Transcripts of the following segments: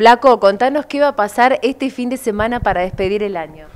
Flaco, contanos qué va a pasar este fin de semana para despedir el año.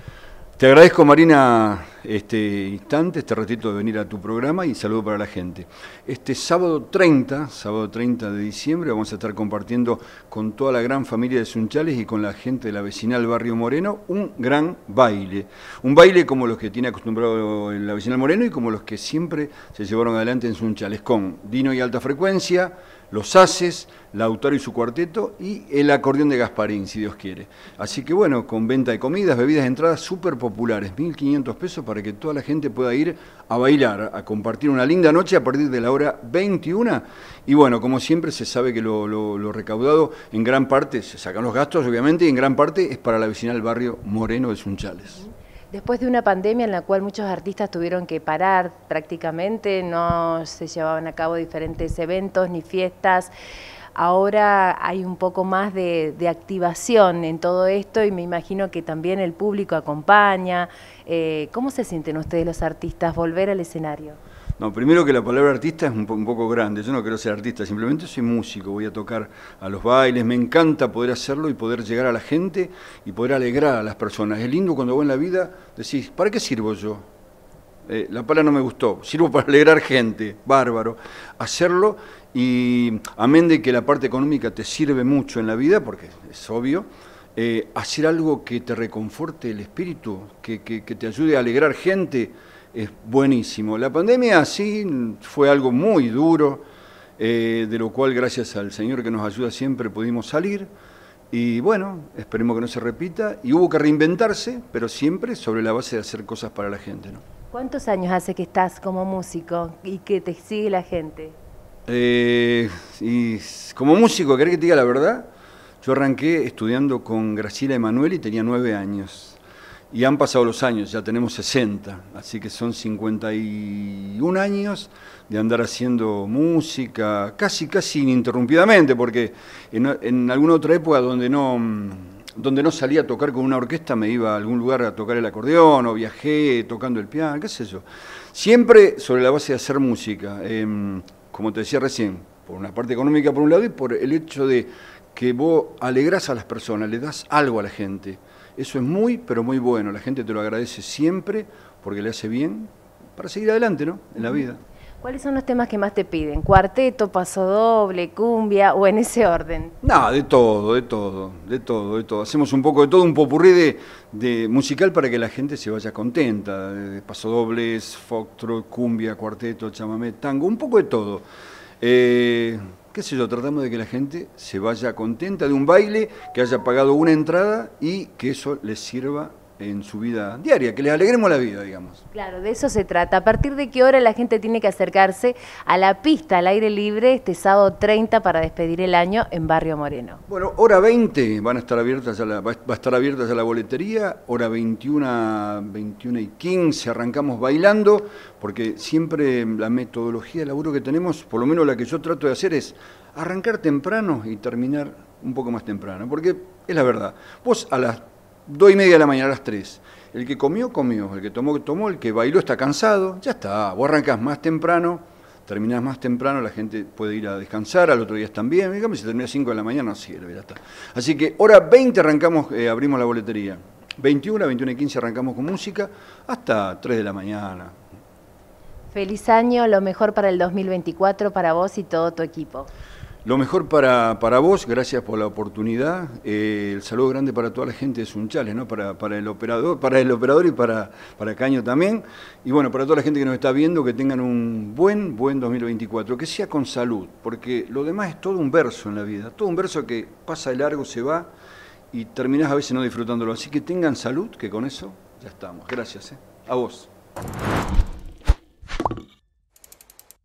Te agradezco, Marina, este instante, este ratito de venir a tu programa y saludo para la gente. Este sábado 30, sábado 30 de diciembre, vamos a estar compartiendo con toda la gran familia de Sunchales y con la gente de la vecinal Barrio Moreno un gran baile. Un baile como los que tiene acostumbrado la vecinal Moreno y como los que siempre se llevaron adelante en Sunchales, con Dino y Alta Frecuencia, los haces, Autora y su cuarteto y el acordeón de Gasparín, si Dios quiere. Así que bueno, con venta de comidas, bebidas, entradas súper populares, 1.500 pesos para que toda la gente pueda ir a bailar, a compartir una linda noche a partir de la hora 21. Y bueno, como siempre se sabe que lo, lo recaudado en gran parte, se sacan los gastos obviamente, y en gran parte es para la vecina del barrio Moreno de Sunchales. Después de una pandemia en la cual muchos artistas tuvieron que parar prácticamente, no se llevaban a cabo diferentes eventos ni fiestas, ahora hay un poco más de, activación en todo esto y me imagino que también el público acompaña. Eh, ¿Cómo se sienten ustedes los artistas volver al escenario? primero que la palabra artista es un, poco grande. Yo no quiero ser artista, simplemente soy músico. Voy a tocar a los bailes. Me encanta poder hacerlo y poder llegar a la gente y poder alegrar a las personas. Es lindo cuando vos en la vida decís, ¿para qué sirvo yo? Eh, la palabra no me gustó. Sirvo para alegrar gente. Bárbaro. Hacerlo y amén de que la parte económica te sirve mucho en la vida, porque es obvio. Eh, hacer algo que te reconforte el espíritu, que te ayude a alegrar gente es buenísimo. La pandemia sí fue algo muy duro, eh, de lo cual gracias al Señor que nos ayuda siempre pudimos salir. Y bueno, esperemos que no se repita. Y hubo que reinventarse, pero siempre sobre la base de hacer cosas para la gente. ¿no? ¿Cuántos años hace que estás como músico y que te sigue la gente? Eh, y como músico, ¿querés que te diga la verdad? Yo arranqué estudiando con Graciela Emanuel y tenía nueve años. Y han pasado los años, ya tenemos 60, así que son 51 años de andar haciendo música, casi, casi ininterrumpidamente, porque en, alguna otra época donde no, donde no salía a tocar con una orquesta, me iba a algún lugar a tocar el acordeón o viajé tocando el piano, qué sé yo. Siempre sobre la base de hacer música, em, como te decía recién, por una parte económica por un lado y por el hecho de que vos alegrás a las personas, le das algo a la gente. Eso es muy, pero muy bueno. La gente te lo agradece siempre porque le hace bien para seguir adelante, ¿no? En la vida. ¿Cuáles son los temas que más te piden? ¿Cuarteto, pasodoble, cumbia o en ese orden? No, de todo, de todo, de todo, de todo. Hacemos un poco de todo, un popurrí de, musical para que la gente se vaya contenta. Pasodobles, Foctro, cumbia, cuarteto, chamamé, tango, un poco de todo. Eh, qué sé yo, tratamos de que la gente se vaya contenta de un baile, que haya pagado una entrada y que eso les sirva en su vida diaria, que les alegremos la vida, digamos. Claro, de eso se trata. ¿A partir de qué hora la gente tiene que acercarse a la pista al aire libre este sábado 30 para despedir el año en Barrio Moreno? Bueno, hora 20 van a estar abiertas a la, va a estar abiertas la boletería, hora 21, 21 y 15 arrancamos bailando, porque siempre la metodología de laburo que tenemos, por lo menos la que yo trato de hacer es arrancar temprano y terminar un poco más temprano, porque es la verdad. Vos a las 2 y media de la mañana, a las 3. El que comió, comió. El que tomó, tomó. El que bailó está cansado. Ya está. Vos arrancás más temprano, terminás más temprano, la gente puede ir a descansar, al otro día también. Dígame si termina a 5 de la mañana, no sirve, está. Así que ahora 20 arrancamos, eh, abrimos la boletería. 21, 21 y 15 arrancamos con música hasta 3 de la mañana. Feliz año, lo mejor para el 2024 para vos y todo tu equipo. Lo mejor para, vos, gracias por la oportunidad. Eh, el saludo grande para toda la gente de Sunchales, ¿no? Para, el operador, para el operador y para, para Caño también. Y bueno, para toda la gente que nos está viendo, que tengan un buen, buen 2024, que sea con salud, porque lo demás es todo un verso en la vida, todo un verso que pasa de largo, se va y terminás a veces no disfrutándolo. Así que tengan salud, que con eso ya estamos. Gracias, ¿eh? A vos.